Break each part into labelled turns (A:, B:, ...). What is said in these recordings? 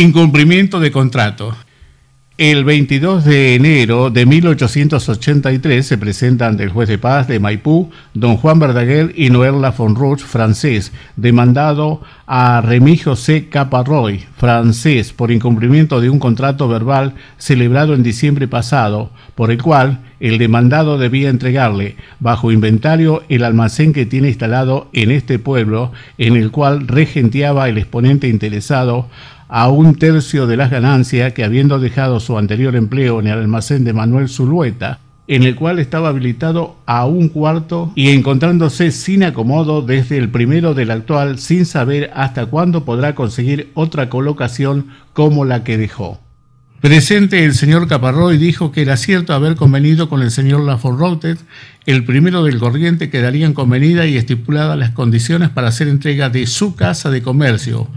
A: Incumplimiento de contrato. El 22 de enero de 1883 se presentan ante el juez de paz de Maipú, don Juan Verdaguer y Noel Rouge, francés, demandado a Remigio José Caparroy, francés, por incumplimiento de un contrato verbal celebrado en diciembre pasado, por el cual el demandado debía entregarle, bajo inventario, el almacén que tiene instalado en este pueblo, en el cual regenteaba el exponente interesado a un tercio de las ganancias que habiendo dejado su anterior empleo en el almacén de Manuel Zulueta, en el cual estaba habilitado a un cuarto y encontrándose sin acomodo desde el primero del actual sin saber hasta cuándo podrá conseguir otra colocación como la que dejó. Presente el señor Caparroy dijo que era cierto haber convenido con el señor Laforrotet, el primero del corriente, que darían convenida y estipuladas las condiciones para hacer entrega de su casa de comercio,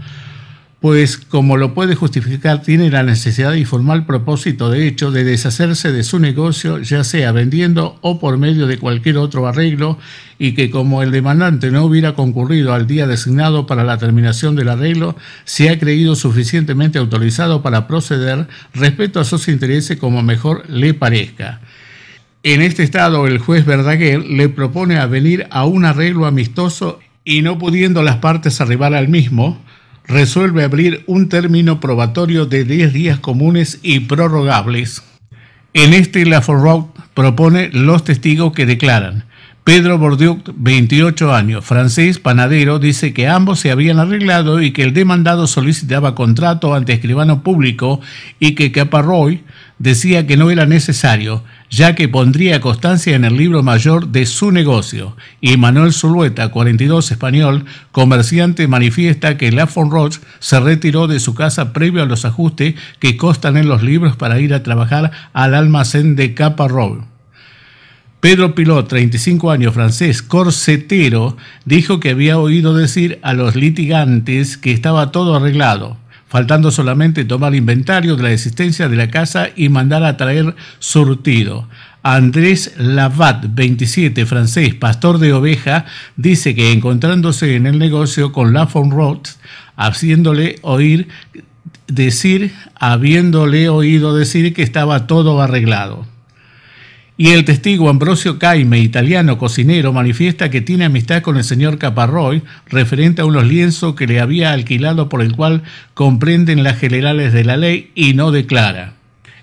A: pues como lo puede justificar, tiene la necesidad y formal propósito, de hecho, de deshacerse de su negocio, ya sea vendiendo o por medio de cualquier otro arreglo, y que como el demandante no hubiera concurrido al día designado para la terminación del arreglo, se ha creído suficientemente autorizado para proceder respecto a sus intereses como mejor le parezca. En este estado, el juez Verdaguer le propone avenir a un arreglo amistoso y no pudiendo las partes arribar al mismo, resuelve abrir un término probatorio de 10 días comunes y prorrogables. En este, la Forrock propone los testigos que declaran. Pedro Bordeaux, 28 años, francés panadero, dice que ambos se habían arreglado y que el demandado solicitaba contrato ante escribano público y que Caparroy decía que no era necesario, ya que pondría constancia en el libro mayor de su negocio. Y Manuel Zulueta, 42 español, comerciante, manifiesta que lafon Roche se retiró de su casa previo a los ajustes que costan en los libros para ir a trabajar al almacén de Capa Pedro Pilot, 35 años, francés, corsetero, dijo que había oído decir a los litigantes que estaba todo arreglado faltando solamente tomar inventario de la existencia de la casa y mandar a traer surtido. Andrés Lavat, 27, francés, pastor de oveja, dice que encontrándose en el negocio con La Roth, haciéndole oír decir, habiéndole oído decir que estaba todo arreglado. Y el testigo Ambrosio Caime, italiano cocinero, manifiesta que tiene amistad con el señor Caparroy referente a unos lienzos que le había alquilado por el cual comprenden las generales de la ley y no declara.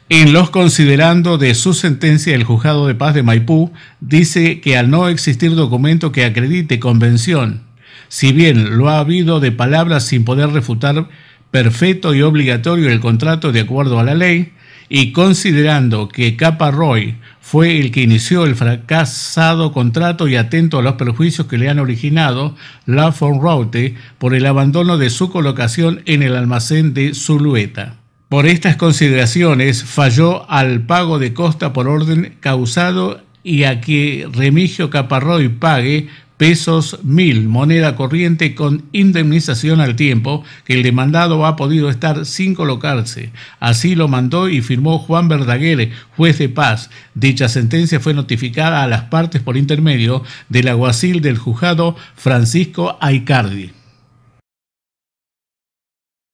A: En los considerando de su sentencia, el juzgado de paz de Maipú dice que al no existir documento que acredite convención, si bien lo ha habido de palabras sin poder refutar perfecto y obligatorio el contrato de acuerdo a la ley, y considerando que Caparroy fue el que inició el fracasado contrato y atento a los perjuicios que le han originado la Fonraute por el abandono de su colocación en el almacén de Zulueta. Por estas consideraciones falló al pago de costa por orden causado y a que Remigio Caparroy pague pesos mil, moneda corriente con indemnización al tiempo que el demandado ha podido estar sin colocarse. Así lo mandó y firmó Juan Verdaguer, juez de paz. Dicha sentencia fue notificada a las partes por intermedio del aguacil del juzgado Francisco Aicardi.